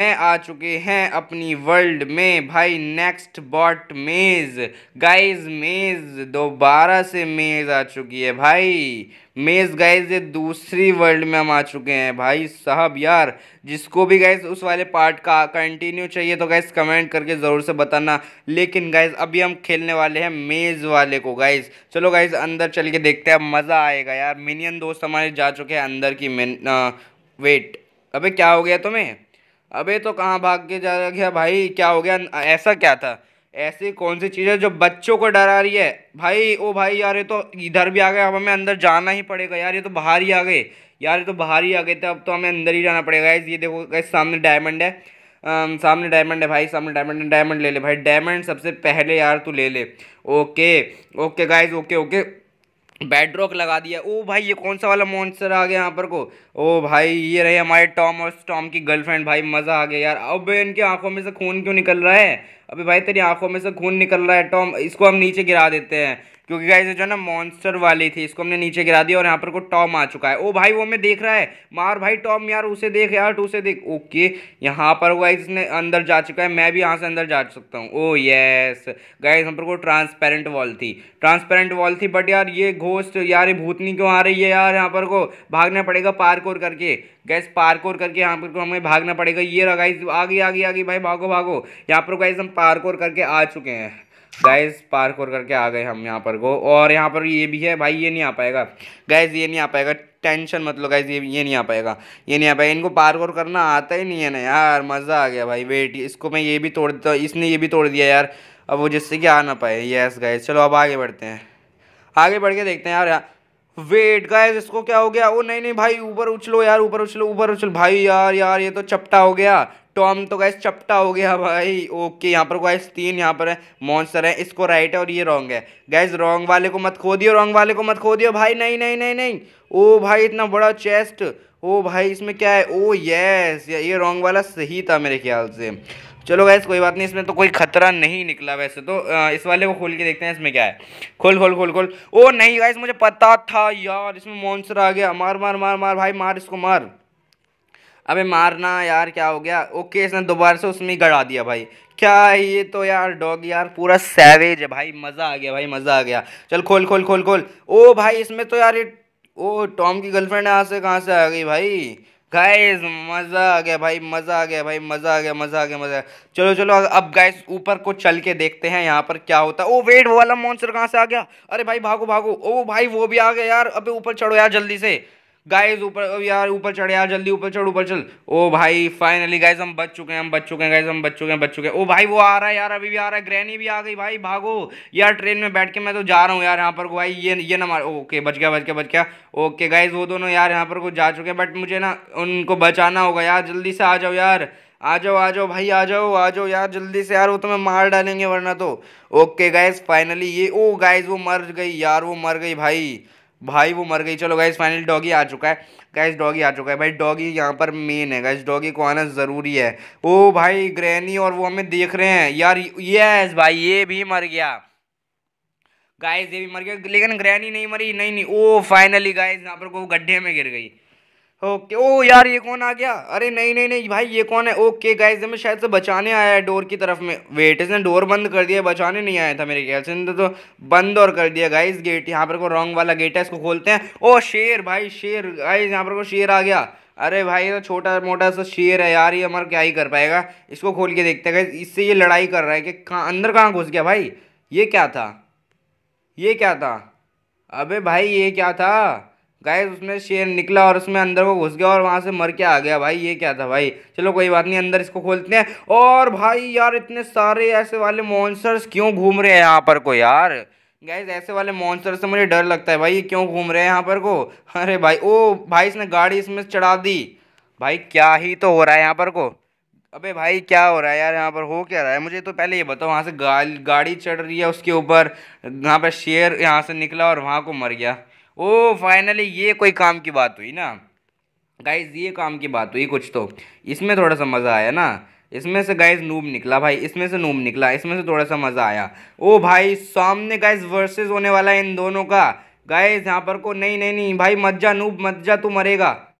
में आ चुके हैं अपनी वर्ल्ड में भाई नेक्स्ट बॉट मेज़ गाइस मेज़ दोबारा से मेज़ आ चुकी है भाई मेज़ गाइस ये दूसरी वर्ल्ड में हम आ चुके हैं भाई साहब यार जिसको भी गाइस उस वाले पार्ट का कंटिन्यू चाहिए तो गाइस कमेंट करके ज़रूर से बताना लेकिन गाइस अभी हम खेलने वाले हैं मेज़ वाले को गाइस चलो गाइस अंदर चल के देखते हैं मज़ा आएगा यार मिनियन दोस्त हमारे जा चुके हैं अंदर की मिन वेट अबे क्या हो गया तुम्हें अबे तो कहाँ भाग के जा गया भाई क्या हो गया ऐसा क्या था ऐसी कौन सी चीज़ें जो बच्चों को डरा रही है भाई ओ भाई यार ये तो इधर भी आ गए अब हमें अंदर जाना ही पड़ेगा यार ये तो बाहर ही आ गए यार ये तो बाहर ही आ गए थे अब तो हमें अंदर ही जाना पड़ेगा ये देखो गैस सामने डायमंड है आम, सामने डायमंड है भाई सामने डायमंड है डायमंड ले ले भाई डायमंड सबसे पहले यार तू ले ले okay okay guys okay okay bedrock लगा दिया ओ भाई ये कौन सा वाला मॉन्स्टर आ गया यहाँ पर को ओ भाई ये रहे हमारे टॉम और टॉम की गर्लफ्रेंड भाई मज़ा आ गया यार अब इनके आंखों में से खून क्यों निकल रहा है अबे भाई तेरी आंखों में से खून निकल रहा है टॉम इसको हम नीचे गिरा देते हैं क्योंकि गाइस जो है ना मॉन्स्टर वाली थी इसको हमने नीचे गिरा दिया और यहाँ पर को टॉम आ चुका है ओ भाई वो हमें देख रहा है मार भाई टॉम यार उसे देख यार उसे देख ओके यहाँ पर गाइस ने अंदर जा चुका है मैं भी यहाँ से अंदर जा सकता हूँ ओ यस गाइस हम पर को ट्रांसपेरेंट वॉल थी ट्रांसपेरेंट वॉल थी बट यार ये घोस्ट यार ये भूतनी क्यों आ रही है यार यहाँ पर को भागना पड़ेगा पार्क और करके गैस पार्क और करके यहाँ पर को हमें भागना पड़ेगा ये रहा गाइस आगे आगे आगे भाई भागो भागो यहाँ पर गाइस हम पार्कोर करके आ चुके हैं पार्क पार्कोर करके आ गए हम यहाँ पर गो और यहाँ पर ये भी है भाई ये नहीं आ पाएगा गाइस ये नहीं आ पाएगा टेंशन मत लो ये ये नहीं आ पाएगा ये नहीं आ पाएगा इनको पार्क और करना आता ही नहीं है ना यार मज़ा आ गया भाई वेट इसको मैं ये भी तोड़ देता तो, इसने ये भी तोड़ दिया यार अब वो जिससे कि आ ना पाए यस गैस चलो अब आगे बढ़ते हैं आगे बढ़ के देखते हैं यार, यार वेट गाइस इसको क्या हो गया ओ नहीं नहीं भाई ऊपर उछलो यार ऊपर उछलो ऊपर उछलो भाई यार यार ये तो चपटा हो गया टॉम तो गैस चपटा हो गया भाई ओके यहाँ पर गैस तीन यहाँ पर है मॉन्सर है इसको राइट है और ये रॉन्ग है गैस रॉन्ग वाले को मत खो दियो रॉन्ग वाले को मत खो दियो भाई नहीं नहीं नहीं नहीं ओ भाई इतना बड़ा चेस्ट ओ भाई इसमें क्या है ओ यस ये रॉन्ग वाला सही था मेरे ख्याल से चलो गैस कोई बात नहीं इसमें तो कोई खतरा नहीं निकला वैसे तो इस वाले को खोल के देखते हैं इसमें क्या है खोल खोल खोल खोल ओ नहीं गैस मुझे पता था यार इसमें मॉन्सर आ गया मार मार मार मार भाई मार इसको मार अबे मारना यार क्या हो गया ओके इसने दोबारा से उसमें गड़ा दिया भाई क्या ये तो यार डॉग यार पूरा सैवेज है भाई मज़ा आ गया भाई मज़ा आ गया चल खोल खोल खोल खोल ओ भाई इसमें तो यार ये ओ टॉम की गर्लफ्रेंड यहाँ से कहाँ से आ गई भाई गाइस मज़ा आ गया भाई मज़ा आ गया भाई मज़ा आ गया मज़ा आ गया मज़ा चलो चलो अब गाइस ऊपर को चल के देखते हैं यहाँ पर क्या होता है ओ वेट वो वाला मॉन्स्टर कहाँ से आ गया अरे भाई भागो भागो ओ भाई वो भी आ गया यार अबे ऊपर चढ़ो यार जल्दी से गाइज ऊपर यार ऊपर चढ़ यार जल्दी ऊपर चढ़ ऊपर चल ओ भाई फाइनली गाइज हम बच चुके हैं हम बच चुके हैं गाइज हम बच चुके हैं बच चुके हैं ओ भाई वो आ रहा है यार अभी भी आ रहा है ग्रैनी भी आ गई भाई भागो यार ट्रेन में बैठ के मैं तो जा रहा हूँ यार यहाँ पर को भाई ये ये ना मार ओके बच गया बच गया बच गया ओके गाइज वो दोनों यार यहाँ पर को जा चुके हैं बट मुझे ना उनको बचाना होगा यार जल्दी से आ जाओ यार आ जाओ आ जाओ भाई आ जाओ आ जाओ यार जल्दी से यार वो तुम्हें मार डालेंगे वरना तो ओके गाइज फाइनली ये ओ गाइज वो मर गई यार वो मर गई भाई भाई वो मर गई चलो गाइज फाइनल डॉगी आ चुका है गाइज डॉगी आ चुका है भाई डॉगी यहाँ पर मेन है गाइज डॉगी को आना ज़रूरी है ओ भाई ग्रैनी और वो हमें देख रहे हैं यार यस भाई ये भी मर गया गाइज ये भी मर गया लेकिन ग्रैनी नहीं मरी नहीं नहीं ओ फाइनली गाइज यहाँ पर वो गड्ढे में गिर गई ओके ओ यार ये कौन आ गया अरे नहीं नहीं नहीं भाई ये कौन है ओके गाइस मैं शायद से बचाने आया है डोर की तरफ में वेट इसने डोर बंद कर दिया बचाने नहीं आया था मेरे ख्याल से तो बंद और कर दिया गाइस गेट यहाँ पर को रॉन्ग वाला गेट है इसको खोलते हैं ओ शेर भाई शेर गाइस यहाँ पर को शेर आ गया अरे भाई ये तो छोटा मोटा सा शेर है यार ये हमारा क्या ही कर पाएगा इसको खोल के देखते हैं इससे ये लड़ाई कर रहा है कि कहाँ अंदर कहाँ घुस गया भाई ये क्या था ये क्या था अबे भाई ये क्या था गाय उसमें शेर निकला और उसमें अंदर को घुस गया और वहाँ से मर के आ गया भाई ये क्या था भाई चलो कोई बात नहीं अंदर इसको खोलते हैं और भाई यार इतने सारे ऐसे वाले मॉन्सर्स क्यों घूम रहे हैं यहाँ पर को यार गैस ऐसे वाले मॉन्सर से मुझे डर लगता है भाई ये क्यों घूम रहे हैं यहाँ पर को अरे भाई ओ भाई इसने गाड़ी इसमें चढ़ा दी भाई क्या ही तो हो रहा है यहाँ पर को अबे भाई क्या हो रहा है यार यहाँ पर हो क्या रहा है मुझे तो पहले ये बताओ वहाँ से गाड़ी चढ़ रही है उसके ऊपर यहाँ पर शेर यहाँ से निकला और वहाँ को मर गया ओ फाइनली ये कोई काम की बात हुई ना गाइज ये काम की बात हुई कुछ तो इसमें थोड़ा सा मज़ा आया ना इसमें से गाइज नूब निकला भाई इसमें से नूब निकला इसमें से थोड़ा सा मज़ा आया ओ भाई सामने गाइज वर्सेस होने वाला है इन दोनों का गाइज यहाँ पर को नहीं नहीं नहीं भाई मज्जा नूब मज्जा तू मरेगा